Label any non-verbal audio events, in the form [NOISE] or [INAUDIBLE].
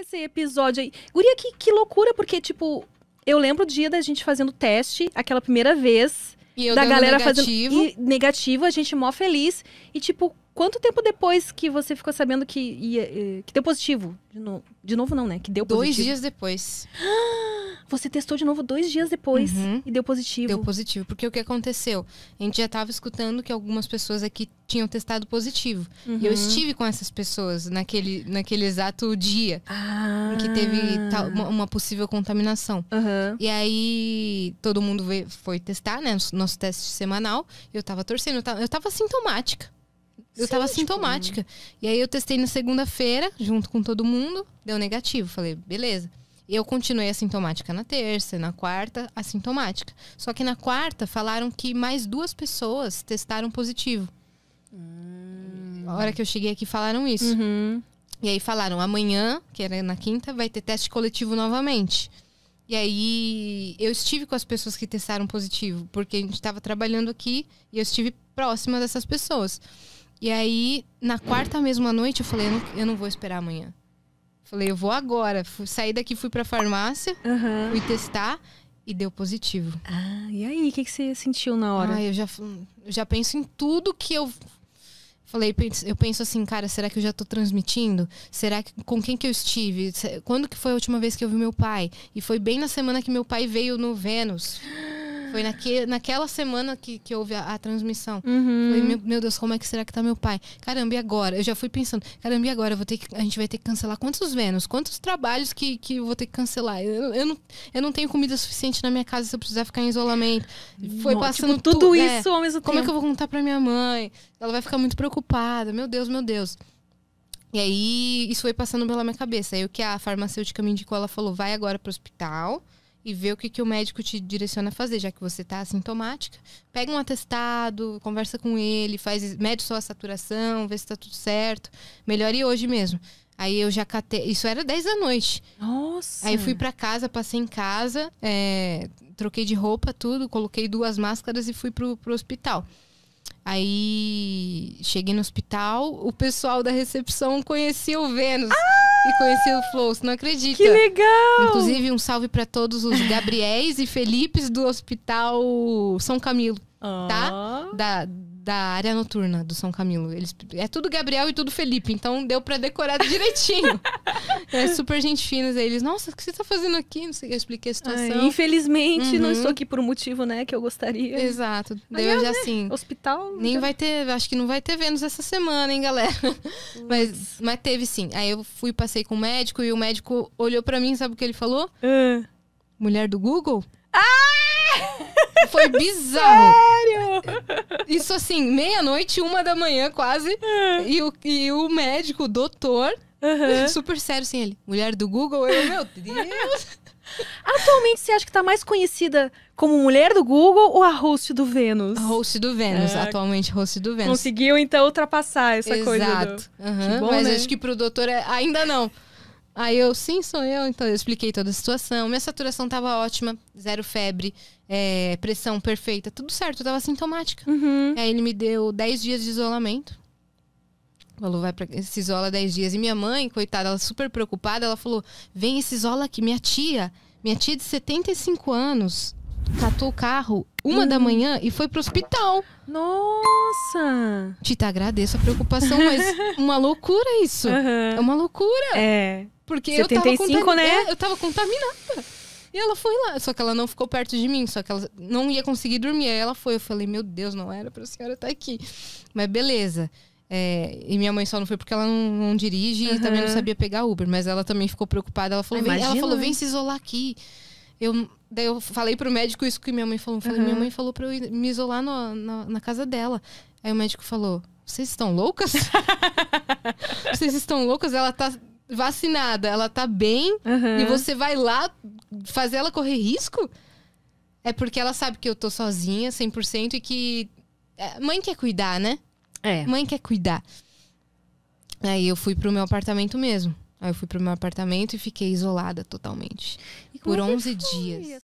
esse episódio aí. Guria, que, que loucura, porque, tipo, eu lembro o dia da gente fazendo teste, aquela primeira vez. E eu da galera negativo. fazendo. E negativo, a gente mó feliz. E, tipo, quanto tempo depois que você ficou sabendo que, ia, eh, que deu positivo? De, no... de novo, não, né? Que deu positivo. Dois dias depois. [GASPS] Você testou de novo dois dias depois uhum. e deu positivo. Deu positivo, porque o que aconteceu? A gente já estava escutando que algumas pessoas aqui tinham testado positivo. Uhum. E eu uhum. estive com essas pessoas naquele, naquele exato dia ah. em que teve ah. tal, uma, uma, possível contaminação. Uhum. E aí todo mundo veio, foi testar, né? Nosso teste semanal. Eu estava torcendo, eu estava sintomática. Eu estava é sintomática. Tipo... E aí eu testei na segunda-feira, junto com todo mundo, deu negativo. Falei, beleza. Eu continuei assintomática na terça, na quarta, assintomática. Só que na quarta falaram que mais duas pessoas testaram positivo. Hum. A hora que eu cheguei aqui falaram isso. Uhum. E aí falaram, amanhã, que era na quinta, vai ter teste coletivo novamente. E aí eu estive com as pessoas que testaram positivo, porque a gente estava trabalhando aqui e eu estive próxima dessas pessoas. E aí, na quarta mesma noite, eu falei, eu não, eu não vou esperar amanhã. Falei, eu vou agora. Fui, saí daqui, fui pra farmácia, uhum. fui testar e deu positivo. Ah, e aí, o que, que você sentiu na hora? Ah, eu já, eu já penso em tudo que eu. Falei, eu penso assim, cara, será que eu já tô transmitindo? Será que com quem que eu estive? Quando que foi a última vez que eu vi meu pai? E foi bem na semana que meu pai veio no Vênus. Foi naque, naquela semana que, que houve a, a transmissão. Uhum. Falei, meu, meu, Deus, como é que será que tá meu pai? Caramba, e agora? Eu já fui pensando, caramba, e agora? Eu vou ter que, a gente vai ter que cancelar quantos Vênus? Quantos trabalhos que, que eu vou ter que cancelar? Eu, eu, não, eu não tenho comida suficiente na minha casa se eu precisar ficar em isolamento. Foi não, passando tipo, tudo tu, é. isso é, ao mesmo tempo. Como é que eu vou contar pra minha mãe? Ela vai ficar muito preocupada. Meu Deus, meu Deus. E aí, isso foi passando pela minha cabeça. Aí o que a farmacêutica me indicou, ela falou: vai agora pro hospital e ver o que, que o médico te direciona a fazer, já que você está assintomática. Pega um atestado, conversa com ele, faz, mede sua saturação, vê se está tudo certo. Melhore hoje mesmo. Aí eu já catei. Isso era 10 da noite. Nossa! Aí fui para casa, passei em casa, é, troquei de roupa, tudo, coloquei duas máscaras e fui pro, pro hospital. Aí cheguei no hospital, o pessoal da recepção conhecia o Vênus. Ah! e conheci o Flow. Você não acredita? Que legal! Inclusive, um salve para todos os Gabriéis e Felipes do Hospital São Camilo, oh. tá? Da, da área noturna do São Camilo. Eles, é tudo Gabriel e tudo Felipe, então deu para decorar direitinho. [LAUGHS] é super gente fina. Eles, nossa, o que você tá fazendo aqui? Não sei, eu expliquei a situação. Ai, infelizmente, uhum. não estou aqui por um motivo, né, que eu gostaria. Exato. Deu Daí eu é, já né, assim. Hospital. Nem já... vai ter, acho que não vai ter Vênus essa semana, hein, galera. [LAUGHS] Mas, mas teve sim. Aí eu fui, passei com o médico e o médico olhou para mim, sabe o que ele falou? Uh. Mulher do Google? Ah! Foi bizarro. [LAUGHS] Sério? Isso assim, meia-noite, uma da manhã quase. É. E o, e o médico, o doutor, uhum. super sério, assim, ele. Mulher do Google, eu, meu Deus. [LAUGHS] Atualmente, você acha que está mais conhecida como mulher do Google ou a host do Vênus? A host do Vênus, é. atualmente host do Vênus. Conseguiu, então, ultrapassar essa Exato. coisa. Exato. Do... Uhum. Mas né? acho que para o doutor é... ainda não. Aí eu, sim, sou eu. Então eu expliquei toda a situação. Minha saturação tava ótima, zero febre, é, pressão perfeita, tudo certo, eu tava sintomática. Uhum. Aí ele me deu 10 dias de isolamento. Falou, vai pra, se isola 10 dias. E minha mãe, coitada, ela super preocupada, ela falou: vem e se isola aqui. Minha tia, minha tia de 75 anos, catou o carro uma hum. da uhum. manhã e foi pro hospital. Nossa! Tita, agradeço a preocupação, mas [LAUGHS] uma loucura isso. Uhum. É uma loucura. É. Porque 75, eu tava contamin... né? É, eu tava contaminada. E ela foi lá, só que ela não ficou perto de mim, só que ela não ia conseguir dormir. Aí ela foi, eu falei, meu Deus, não era pra senhora estar tá aqui. Mas beleza. É, e minha mãe só não foi porque ela não, não dirige uhum. e também não sabia pegar Uber, mas ela também ficou preocupada. Ela falou, Imagina, ela falou vem se isolar aqui. Eu, daí eu falei pro médico isso que minha mãe falou. Falei, uhum. Minha mãe falou pra eu me isolar no, na, na casa dela. Aí o médico falou: Vocês estão loucas? [LAUGHS] Vocês estão loucas? Ela tá vacinada, ela tá bem, uhum. e você vai lá fazer ela correr risco? É porque ela sabe que eu tô sozinha, 100%, e que. É, mãe quer cuidar, né? É. Mãe quer cuidar. Aí eu fui pro meu apartamento mesmo. Aí eu fui pro meu apartamento e fiquei isolada totalmente. E por 11 é dias.